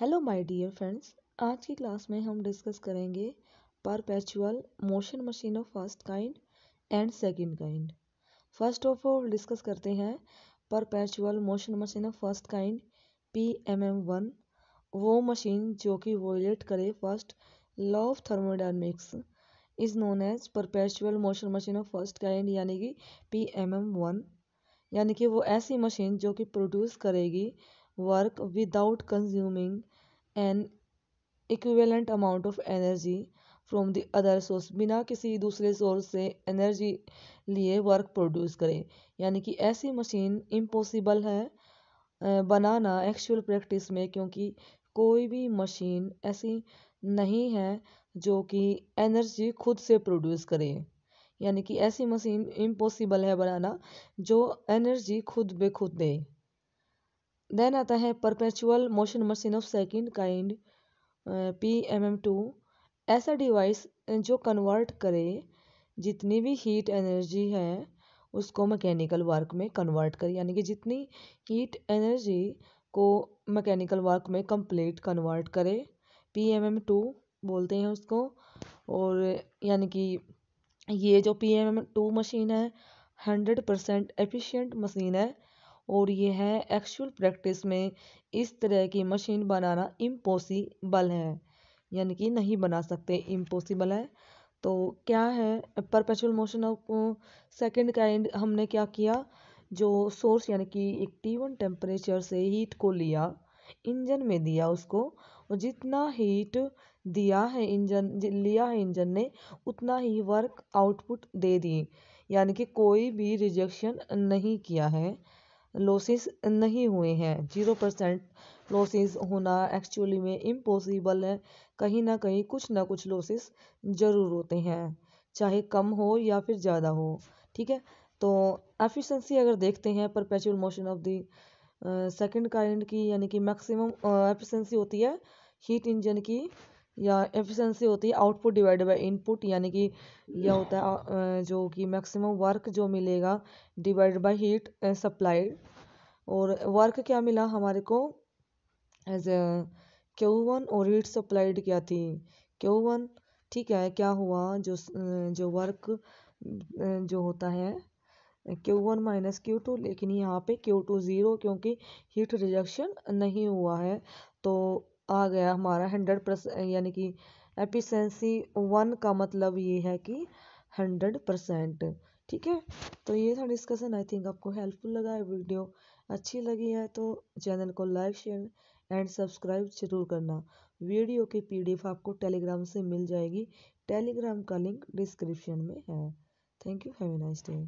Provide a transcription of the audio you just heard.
hello my dear friends आज की class में हम डिस्कस करेंगे perpetual motion machine of first kind and second kind first of all discuss करते हैं perpetual motion machine of first kind P M M one वो machine जो कि वोलेट करे first law of thermodynamics is known as perpetual motion machine of first kind यानी कि P M M one यानी कि वो ऐसी मशीन जो कि प्रोड्यूस करेगी work without consuming an equivalent amount of energy from the other source बिना किसी दूसरे सोर्स से एनर्जी लिए वर्क प्रोड्यूस करें यानी कि ऐसी मशीन इम्पॉसिबल है बनाना एक्चुअल प्रैक्टिस में क्योंकि कोई भी मशीन ऐसी नहीं है जो कि एनर्जी खुद से प्रोड्यूस करे यानी कि ऐसी मशीन इम्पॉसिबल है बनाना जो एनर्जी खुद ब खुद दे देन आता है perpetual motion machine of second kind P M M two ऐसा डिवाइस जो कन्वर्ट करे जितनी भी हीट एनर्जी है उसको मैकेनिकल वर्क में कन्वर्ट करे यानी कि जितनी हीट एनर्जी को मैकेनिकल वर्क में कंप्लीट कन्वर्ट करे पी एम एम टू बोलते हैं उसको और यानी कि ये जो P M M two machine है हंड्रेड परसेंट एफिशियंट मशीन है और यह एक्चुअल प्रैक्टिस में इस तरह की मशीन बनाना इम्पॉसिबल है यानी कि नहीं बना सकते इम्पॉसिबल है तो क्या है perpetual motion of second kind हमने क्या किया जो सोर्स यानी कि एक टी वन टेम्परेचर से हीट को लिया इंजन में दिया उसको और जितना हीट दिया है इंजन लिया है इंजन ने उतना ही वर्क आउटपुट दे दी यानी कि कोई भी रिजेक्शन नहीं किया है लॉसेस नहीं हुए हैं जीरो परसेंट लॉसेस होना एक्चुअली में इम्पॉसिबल है कहीं ना कहीं कुछ ना कुछ लॉसेस ज़रूर होते हैं चाहे कम हो या फिर ज़्यादा हो ठीक है तो एफिशिएंसी अगर देखते हैं perpetual motion of the second kind की यानी कि मैक्सिमम एफिशिएंसी होती है हीट इंजन की या एफिशिएंसी होती है आउटपुट डिवाइडेड बाय इनपुट यानी कि यह होता है जो कि मैक्सिमम वर्क जो मिलेगा डिवाइड बाय हीट सप्लाइड और वर्क क्या मिला हमारे को एज क्यू वन और हीट सप्लाइड क्या थी क्यू वन ठीक है क्या हुआ जो जो वर्क जो होता है Q one minus Q two लेकिन यहाँ पे क्यू टू ज़ीरो क्योंकि हीट रिजेक्शन नहीं हुआ है तो आ गया हमारा हंड्रेड परसेंट यानी कि एफिशेंसी वन का मतलब ये है कि हंड्रेड परसेंट ठीक है तो ये था डिस्कशन आई थिंक आपको हेल्पफुल लगा है वीडियो अच्छी लगी है तो चैनल को लाइक शेयर एंड सब्सक्राइब जरूर करना वीडियो की पीडीएफ आपको टेलीग्राम से मिल जाएगी टेलीग्राम का लिंक डिस्क्रिप्शन में है thank you have a nice day